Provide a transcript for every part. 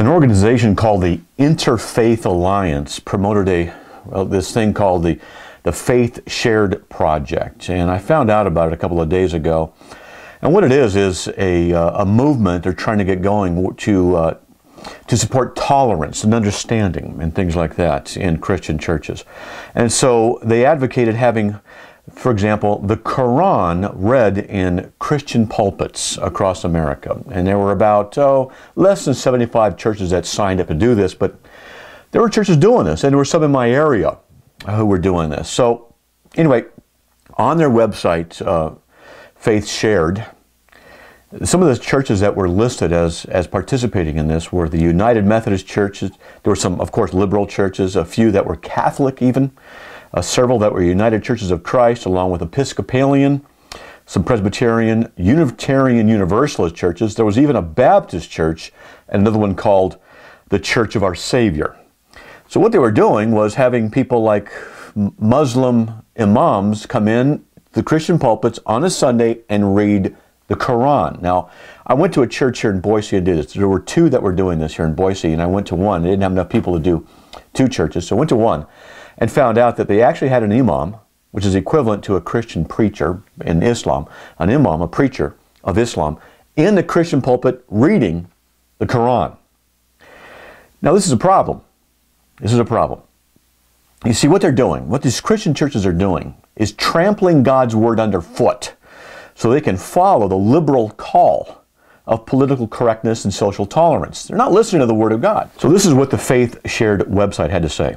An organization called the Interfaith Alliance promoted a well, this thing called the the Faith Shared Project, and I found out about it a couple of days ago. And what it is is a, uh, a movement they're trying to get going to uh, to support tolerance and understanding and things like that in Christian churches. And so they advocated having for example, the Quran read in Christian pulpits across America. And there were about, oh, less than 75 churches that signed up to do this, but there were churches doing this, and there were some in my area who were doing this. So, anyway, on their website, uh, Faith Shared, some of the churches that were listed as, as participating in this were the United Methodist churches. There were some, of course, liberal churches, a few that were Catholic even uh, several that were United Churches of Christ, along with Episcopalian, some Presbyterian, Unitarian Universalist churches. There was even a Baptist church, and another one called the Church of Our Savior. So, what they were doing was having people like Muslim imams come in the Christian pulpits on a Sunday and read the Quran. Now, I went to a church here in Boise and did this. There were two that were doing this here in Boise, and I went to one. They didn't have enough people to do two churches, so I went to one and found out that they actually had an imam, which is equivalent to a Christian preacher in Islam, an imam, a preacher of Islam, in the Christian pulpit reading the Quran. Now, this is a problem. This is a problem. You see, what they're doing, what these Christian churches are doing, is trampling God's word underfoot so they can follow the liberal call of political correctness and social tolerance. They're not listening to the word of God. So, this is what the Faith Shared website had to say.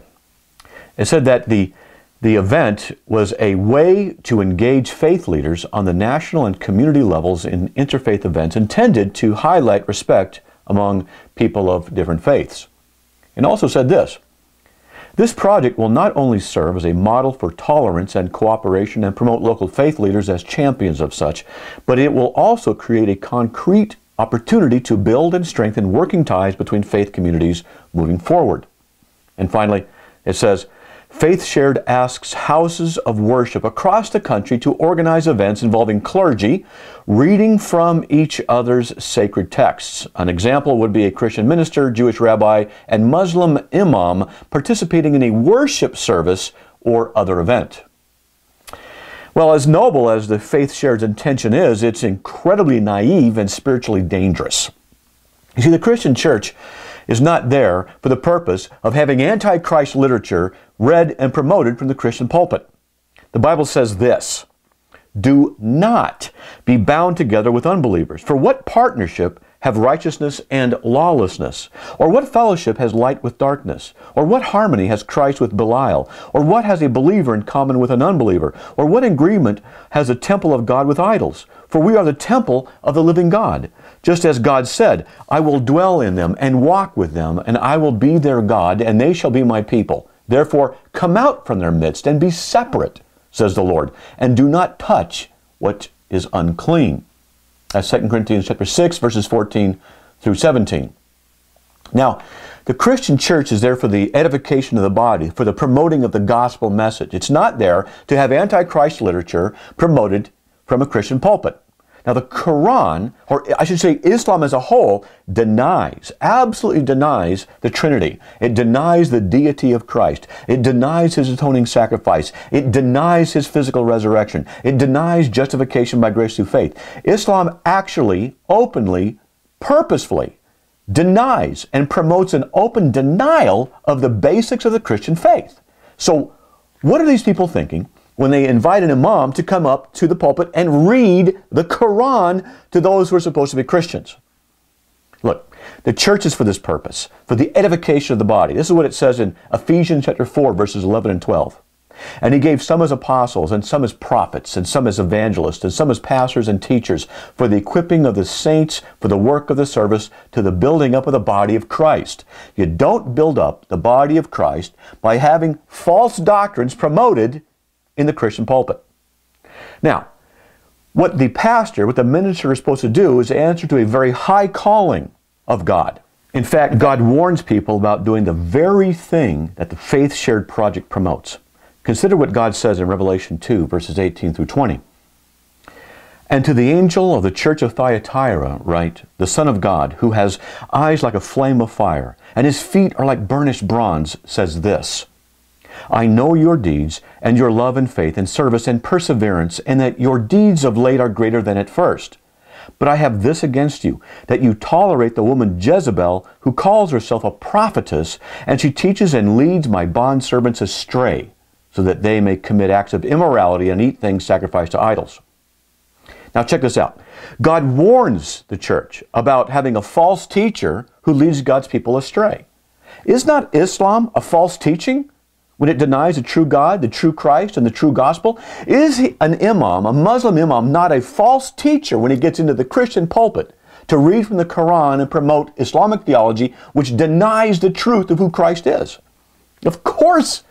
It said that the, the event was a way to engage faith leaders on the national and community levels in interfaith events intended to highlight respect among people of different faiths. And also said this This project will not only serve as a model for tolerance and cooperation and promote local faith leaders as champions of such, but it will also create a concrete opportunity to build and strengthen working ties between faith communities moving forward. And finally, it says, Faith Shared asks houses of worship across the country to organize events involving clergy reading from each other's sacred texts. An example would be a Christian minister, Jewish rabbi, and Muslim imam participating in a worship service or other event. Well, as noble as the Faith Shared's intention is, it's incredibly naive and spiritually dangerous. You see, the Christian church is not there for the purpose of having Antichrist literature read and promoted from the Christian pulpit. The Bible says this Do not be bound together with unbelievers. For what partnership have righteousness and lawlessness? Or what fellowship has light with darkness? Or what harmony has Christ with Belial? Or what has a believer in common with an unbeliever? Or what agreement has a temple of God with idols? For we are the temple of the living God. Just as God said, I will dwell in them and walk with them, and I will be their God, and they shall be my people. Therefore, come out from their midst and be separate, says the Lord, and do not touch what is unclean. That's uh, 2 Corinthians chapter 6, verses 14 through 17. Now, the Christian church is there for the edification of the body, for the promoting of the gospel message. It's not there to have Antichrist literature promoted from a Christian pulpit. Now, the Quran, or I should say Islam as a whole, denies, absolutely denies the Trinity. It denies the deity of Christ. It denies his atoning sacrifice. It denies his physical resurrection. It denies justification by grace through faith. Islam actually, openly, purposefully, denies and promotes an open denial of the basics of the Christian faith. So, what are these people thinking? when they invite an imam to come up to the pulpit and read the Quran to those who are supposed to be Christians. Look, the church is for this purpose, for the edification of the body. This is what it says in Ephesians chapter 4 verses 11 and 12. And he gave some as apostles, and some as prophets, and some as evangelists, and some as pastors and teachers, for the equipping of the saints, for the work of the service, to the building up of the body of Christ. You don't build up the body of Christ by having false doctrines promoted in the Christian pulpit. Now, what the pastor, what the minister is supposed to do is answer to a very high calling of God. In fact, God warns people about doing the very thing that the Faith Shared Project promotes. Consider what God says in Revelation 2, verses 18 through 20. And to the angel of the church of Thyatira write, The Son of God, who has eyes like a flame of fire, and his feet are like burnished bronze, says this I know your deeds, and your love and faith and service and perseverance, and that your deeds of late are greater than at first. But I have this against you, that you tolerate the woman Jezebel, who calls herself a prophetess, and she teaches and leads my bondservants astray, so that they may commit acts of immorality and eat things sacrificed to idols. Now, check this out God warns the church about having a false teacher who leads God's people astray. Is not Islam a false teaching? when it denies the true God, the true Christ, and the true gospel? Is he, an imam, a Muslim imam, not a false teacher when he gets into the Christian pulpit to read from the Quran and promote Islamic theology which denies the truth of who Christ is? Of course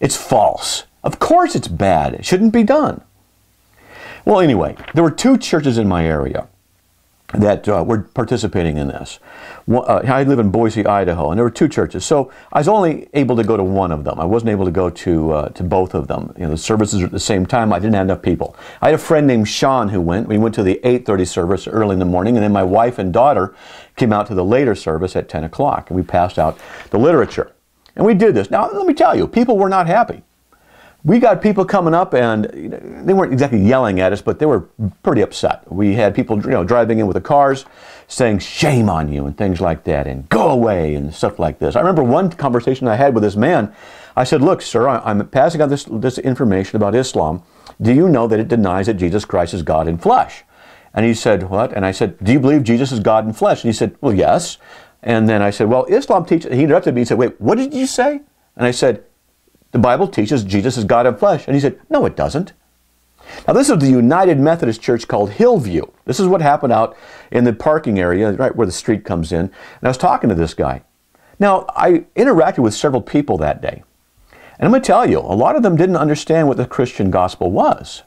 it's false. Of course it's bad. It shouldn't be done. Well, anyway, there were two churches in my area that uh, were participating in this. uh, I live in Boise, Idaho, and there were two churches. So I was only able to go to one of them. I wasn't able to go to, uh, to both of them. You know, the services were at the same time. I didn't have enough people. I had a friend named Sean who went. We went to the 8.30 service early in the morning, and then my wife and daughter came out to the later service at 10 o'clock, and we passed out the literature. And we did this. Now, let me tell you, people were not happy we got people coming up and they weren't exactly yelling at us, but they were pretty upset. We had people, you know, driving in with the cars saying "shame on you" and things like that, and "go away" and stuff like this. I remember one conversation I had with this man. I said, "Look, sir, I'm passing on this this information about Islam. Do you know that it denies that Jesus Christ is God in flesh?" And he said, "What?" And I said, "Do you believe Jesus is God in flesh?" And he said, "Well, yes." And then I said, "Well, Islam teaches." He interrupted me and said, "Wait, what did you say?" And I said, the Bible teaches Jesus is God in flesh. And he said, No, it doesn't. Now, this is the United Methodist Church called Hillview. This is what happened out in the parking area, right where the street comes in. And I was talking to this guy. Now, I interacted with several people that day. And I'm going to tell you, a lot of them didn't understand what the Christian gospel was.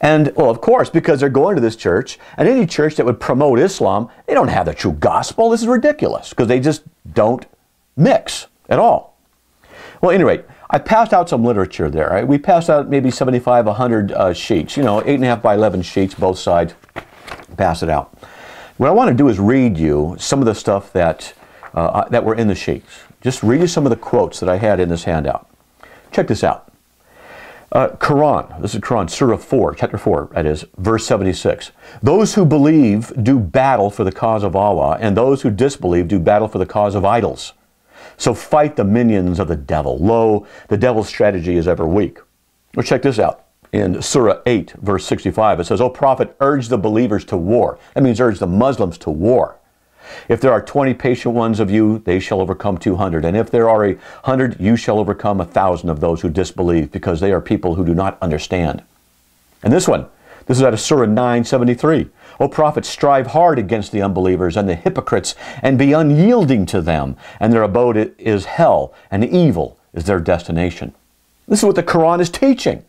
And, well, of course, because they're going to this church, and any church that would promote Islam, they don't have the true gospel. This is ridiculous because they just don't mix at all. Well, anyway. I passed out some literature there. Right? We passed out maybe 75, 100 uh, sheets, you know, 8.5 by 11 sheets, both sides, pass it out. What I want to do is read you some of the stuff that, uh, that were in the sheets. Just read you some of the quotes that I had in this handout. Check this out. Uh, Quran, this is Quran, Surah 4, chapter 4, that is, verse 76. Those who believe do battle for the cause of Allah, and those who disbelieve do battle for the cause of idols. So fight the minions of the devil. Lo, the devil's strategy is ever weak. Well, check this out. In Surah 8, verse 65, it says, O prophet, urge the believers to war. That means urge the Muslims to war. If there are 20 patient ones of you, they shall overcome 200. And if there are a 100, you shall overcome a 1,000 of those who disbelieve, because they are people who do not understand. And this one, this is out of Surah 973. O prophet, strive hard against the unbelievers and the hypocrites, and be unyielding to them, and their abode is hell, and evil is their destination. This is what the Quran is teaching.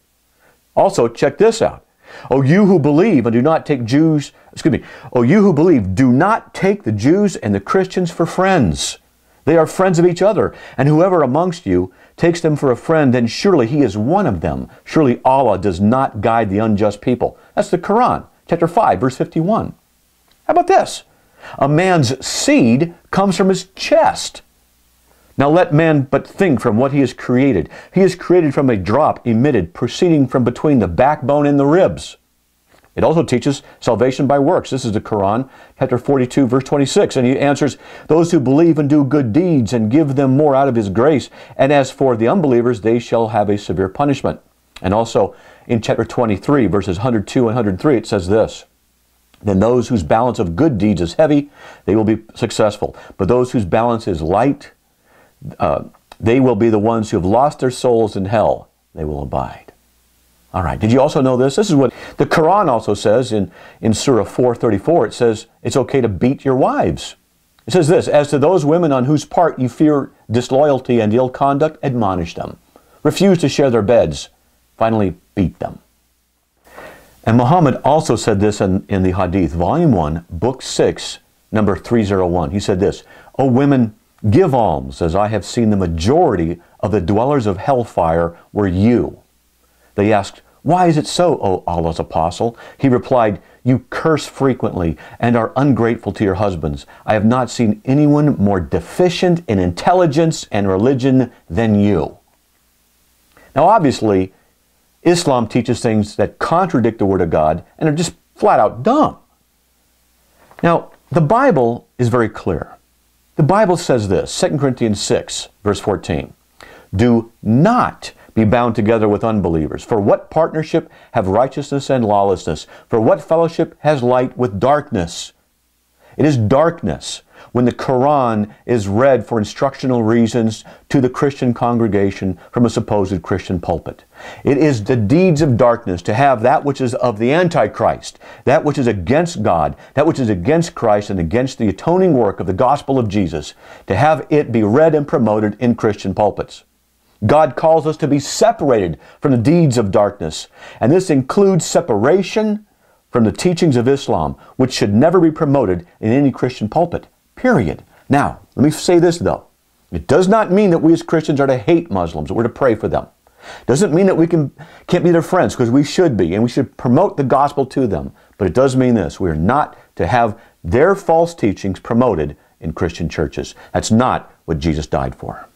Also, check this out. O you who believe and do not take Jews, excuse me, O you who believe, do not take the Jews and the Christians for friends. They are friends of each other, and whoever amongst you takes them for a friend, then surely he is one of them. Surely Allah does not guide the unjust people. That's the Quran chapter 5, verse 51. How about this? A man's seed comes from his chest. Now let man but think from what he is created. He is created from a drop emitted proceeding from between the backbone and the ribs. It also teaches salvation by works. This is the Quran, chapter 42, verse 26. And he answers, Those who believe and do good deeds and give them more out of his grace, and as for the unbelievers, they shall have a severe punishment. And also in chapter 23, verses 102 and 103, it says this Then those whose balance of good deeds is heavy, they will be successful. But those whose balance is light, uh, they will be the ones who have lost their souls in hell. They will abide. All right. Did you also know this? This is what the Quran also says in, in Surah 434. It says it's okay to beat your wives. It says this As to those women on whose part you fear disloyalty and ill conduct, admonish them. Refuse to share their beds finally beat them. And Muhammad also said this in, in the Hadith, Volume 1, Book 6, number 301. He said this, O women, give alms, as I have seen the majority of the dwellers of hellfire were you. They asked, Why is it so, O Allah's apostle? He replied, You curse frequently and are ungrateful to your husbands. I have not seen anyone more deficient in intelligence and religion than you. Now, obviously, Islam teaches things that contradict the Word of God and are just flat out dumb. Now, the Bible is very clear. The Bible says this 2 Corinthians 6, verse 14 Do not be bound together with unbelievers. For what partnership have righteousness and lawlessness? For what fellowship has light with darkness? It is darkness when the Quran is read for instructional reasons to the Christian congregation from a supposed Christian pulpit. It is the deeds of darkness to have that which is of the Antichrist, that which is against God, that which is against Christ and against the atoning work of the gospel of Jesus, to have it be read and promoted in Christian pulpits. God calls us to be separated from the deeds of darkness, and this includes separation from the teachings of Islam, which should never be promoted in any Christian pulpit. Period. Now, let me say this though. It does not mean that we as Christians are to hate Muslims, that we're to pray for them. Doesn't mean that we can, can't be their friends, because we should be, and we should promote the gospel to them. But it does mean this we are not to have their false teachings promoted in Christian churches. That's not what Jesus died for.